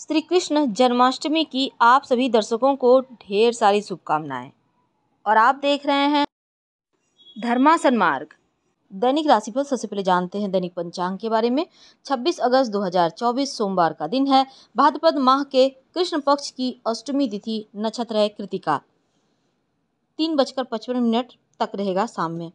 श्री कृष्ण जन्माष्टमी की आप सभी दर्शकों को ढेर सारी शुभकामनाएं और आप देख रहे हैं धर्मासन मार्ग दैनिक राशिफल सबसे पहले जानते हैं दैनिक पंचांग के बारे में 26 अगस्त 2024 सोमवार का दिन है भाद्रपद माह के कृष्ण पक्ष की अष्टमी तिथि नक्षत्र है कृतिका तीन बजकर पचपन मिनट तक रहेगा शाम में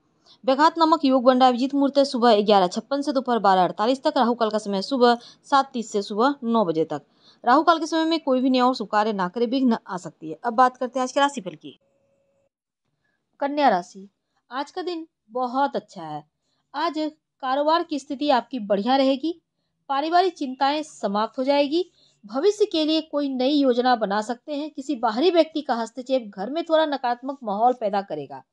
व्याघात नामक योग बंडा अभिजीत मुहूर्त सुबह ग्यारह छप्पन से दोपहर बारह अड़तालीस तक राहु काल का समय सुबह सात तीस से सुबह नौ बजे तक राहु काल के समय में कोई भी नया और शुभ कार्य ना करे विघ्न आ सकती है अब बात करते हैं आज के फल की कन्या राशि आज का दिन बहुत अच्छा है आज कारोबार की स्थिति आपकी बढ़िया रहेगी पारिवारिक चिंताएं समाप्त हो जाएगी भविष्य के लिए कोई नई योजना बना सकते हैं किसी बाहरी व्यक्ति का हस्तक्षेप घर में थोड़ा नकारात्मक माहौल पैदा करेगा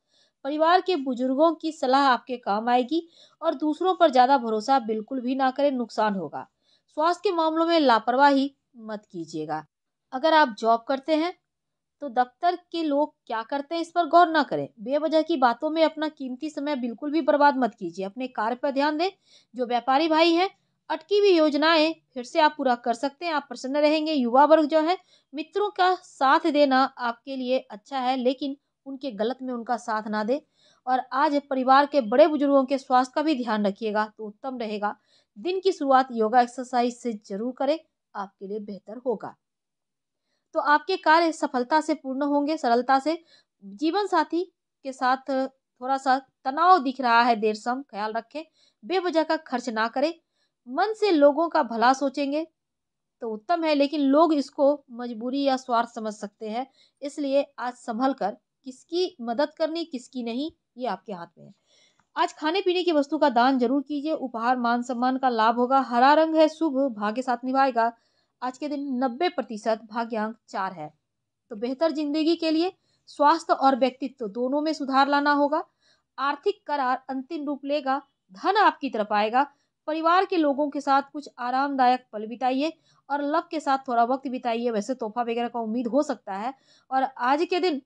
परिवार के बुजुर्गों की सलाह आपके काम आएगी और दूसरों पर ज़्यादा भरोसा बिल्कुल भी ना करें नुकसान होगा स्वास्थ्य के मामलों में लापरवाही मत कीजिएगा अगर आप जॉब करते हैं तो दफ्तर के लोग क्या करते हैं इस पर गौर ना करें बेवजह की बातों में अपना कीमती समय बिल्कुल भी बर्बाद मत कीजिए अपने कार्य पर ध्यान दें जो व्यापारी भाई हैं अटकी हुई योजनाएं फिर से आप पूरा कर सकते हैं आप प्रसन्न रहेंगे युवा वर्ग जो है मित्रों का साथ देना आपके लिए अच्छा है लेकिन उनके गलत में उनका साथ ना दे और आज परिवार के बड़े बुजुर्गों के स्वास्थ्य का भी ध्यान रखिएगा तो उत्तम रहेगा दिन की शुरुआत योगा एक्सरसाइज से जरूर करें आपके लिए बेहतर होगा तो आपके कार्य सफलता से पूर्ण होंगे सरलता से जीवन साथी के साथ थोड़ा सा तनाव दिख रहा है देर सम ख्याल रखें बेवजह का खर्च ना करें मन से लोगों का भला सोचेंगे तो उत्तम है लेकिन लोग इसको मजबूरी या स्वार्थ समझ सकते हैं इसलिए आज संभल कर किसकी मदद करनी किसकी नहीं ये आपके हाथ में है आज खाने पीने की वस्तु का दान जरूर कीजिए उपहार मान सम्मान का लाभ होगा हरा रंग है शुभ भाग्य साथ निभाएगा आज के दिन नब्बे प्रतिशत भाग्यांक चार है तो बेहतर जिंदगी के लिए स्वास्थ्य और व्यक्तित्व दोनों में सुधार लाना होगा आर्थिक करार अंतिम रूप लेगा धन आपकी तरफ आएगा परिवार के लोगों के साथ कुछ आरामदायक पल बिताइए और लव के साथ थोड़ा वक्त बिताइए वैसे तोहफा वगैरह का उम्मीद हो सकता है और आज के दिन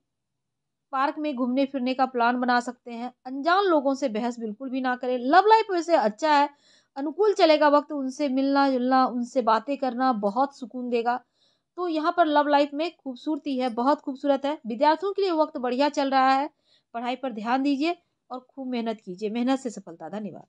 पार्क में घूमने फिरने का प्लान बना सकते हैं अनजान लोगों से बहस बिल्कुल भी ना करें लव लाइफ वैसे अच्छा है अनुकूल चलेगा वक्त उनसे मिलना जुलना उनसे बातें करना बहुत सुकून देगा तो यहाँ पर लव लाइफ में खूबसूरती है बहुत खूबसूरत है विद्यार्थियों के लिए वक्त बढ़िया चल रहा है पढ़ाई पर ध्यान दीजिए और खूब मेहनत कीजिए मेहनत से सफलता धन्यवाद